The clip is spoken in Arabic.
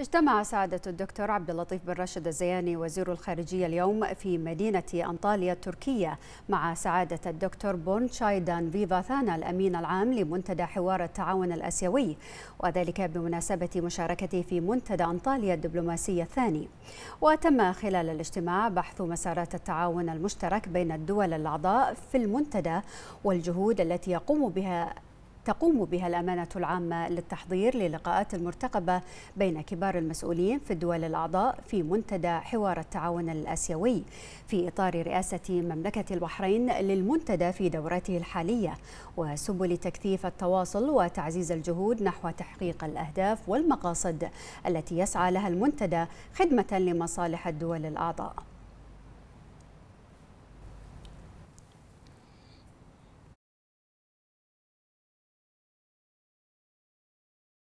اجتمع سعادة الدكتور عبد اللطيف بن راشد الزياني وزير الخارجية اليوم في مدينة أنطاليا التركية مع سعادة الدكتور بون شايدان فيفا ثانا الأمين العام لمنتدى حوار التعاون الآسيوي وذلك بمناسبة مشاركته في منتدى أنطاليا الدبلوماسي الثاني وتم خلال الاجتماع بحث مسارات التعاون المشترك بين الدول الأعضاء في المنتدى والجهود التي يقوم بها تقوم بها الأمانة العامة للتحضير للقاءات المرتقبة بين كبار المسؤولين في الدول الأعضاء في منتدى حوار التعاون الآسيوي في إطار رئاسة مملكة البحرين للمنتدى في دورته الحالية وسبل تكثيف التواصل وتعزيز الجهود نحو تحقيق الأهداف والمقاصد التي يسعى لها المنتدى خدمة لمصالح الدول الأعضاء